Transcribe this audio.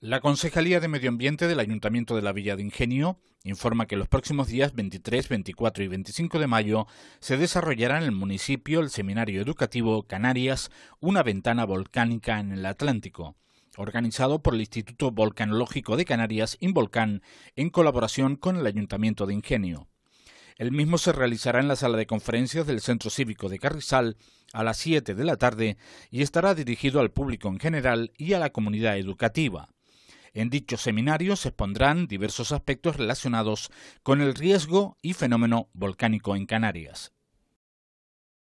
La Concejalía de Medio Ambiente del Ayuntamiento de la Villa de Ingenio informa que los próximos días 23, 24 y 25 de mayo se desarrollará en el municipio el seminario educativo Canarias, una ventana volcánica en el Atlántico, organizado por el Instituto Volcanológico de Canarias, Involcán en colaboración con el Ayuntamiento de Ingenio. El mismo se realizará en la sala de conferencias del Centro Cívico de Carrizal a las 7 de la tarde y estará dirigido al público en general y a la comunidad educativa. En dicho seminario se expondrán diversos aspectos relacionados con el riesgo y fenómeno volcánico en Canarias.